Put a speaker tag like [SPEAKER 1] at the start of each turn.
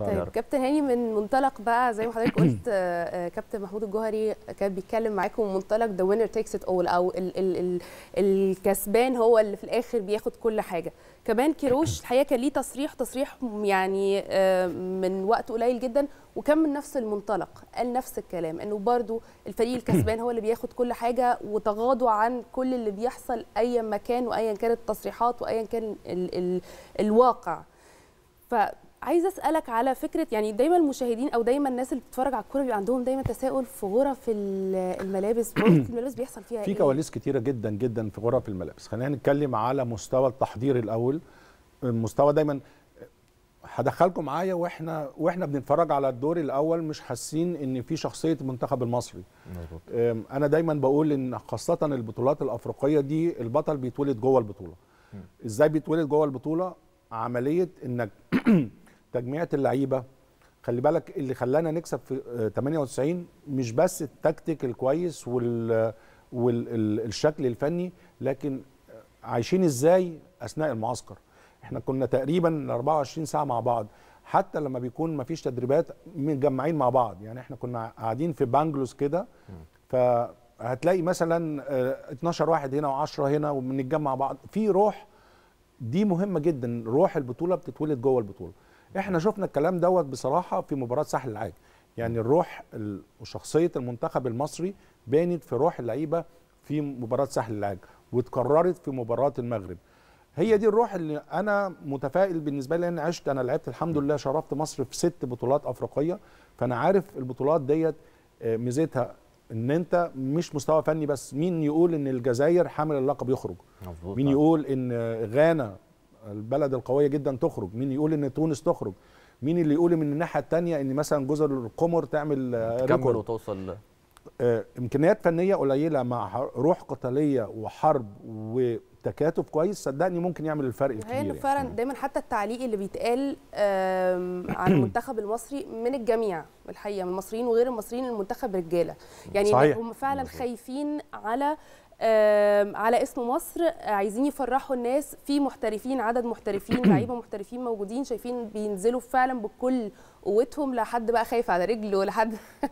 [SPEAKER 1] طيب كابتن هاني من منطلق بقى زي ما حضرتك قلت آه، آه، كابتن محمود الجوهري كان بيتكلم معاكم من منطلق ذا وينر تيكس ات اول او ال ال ال الكسبان هو اللي في الاخر بياخد كل حاجه كمان كيروش الحقيقه كان ليه تصريح تصريح يعني آه، من وقت قليل جدا وكان من نفس المنطلق قال نفس الكلام انه برضو الفريق الكسبان هو اللي بياخد كل حاجه وتغاضوا عن كل اللي بيحصل ايا ما كان وايا كانت التصريحات وايا كان ال ال الواقع ف عايزه اسالك على فكره يعني دايما المشاهدين او دايما الناس اللي بتتفرج على الكوره بيبقى عندهم دايما تساؤل في غرف الملابس الملابس بيحصل فيها في إيه؟
[SPEAKER 2] كواليس كتيره جدا جدا في غرف الملابس خلينا نتكلم على مستوى التحضير الاول المستوى دايما هدخلكم معايا واحنا واحنا بنتفرج على الدور الاول مش حاسين ان في شخصيه المنتخب المصري مزبوط. انا دايما بقول ان خاصه البطولات الافريقيه دي البطل بيتولد جوه البطوله ازاي بيتولد جوه البطوله عمليه انك تجميعه اللعيبه خلي بالك اللي خلانا نكسب في 98 آه، مش بس التكتيك الكويس وال والشكل الفني لكن عايشين ازاي اثناء المعسكر احنا كنا تقريبا 24 ساعه مع بعض حتى لما بيكون ما فيش تدريبات متجمعين مع بعض يعني احنا كنا قاعدين في بانجلوس كده فهتلاقي مثلا 12 آه، واحد هنا و10 هنا وبنتجمع بعض في روح دي مهمه جدا روح البطوله بتتولد جوه البطوله احنا شفنا الكلام دوت بصراحه في مباراه ساحل العاج يعني الروح وشخصيه المنتخب المصري بانت في روح اللعيبه في مباراه ساحل العاج وتكررت في مباراه المغرب هي دي الروح اللي انا متفائل بالنسبه لي لان عشت انا لعبت الحمد لله شرفت مصر في ست بطولات افريقيه فانا عارف البطولات ديت آه، ميزتها ان انت مش مستوى فني بس مين يقول ان الجزائر حامل اللقب يخرج مين يقول ان غانا البلد القويه جدا تخرج مين يقول ان تونس تخرج مين اللي يقول من الناحيه الثانيه ان مثلا جزر القمر تعمل آه، تكمل وتوصل آه، امكانيات فنيه قليله مع روح قتاليه وحرب و تكاتف كويس صدقني ممكن يعمل الفرق يعني الكبير يعني فعلا يعني.
[SPEAKER 1] دايما حتى التعليق اللي بيتقال عن المنتخب المصري من الجميع الحقيقه من المصريين وغير المصريين المنتخب رجاله يعني صحيح. هم فعلا خايفين على على اسم مصر عايزين يفرحوا الناس في محترفين عدد محترفين لعيبه محترفين موجودين شايفين بينزلوا فعلا بكل قوتهم لا حد بقى خايف على رجله ولا حد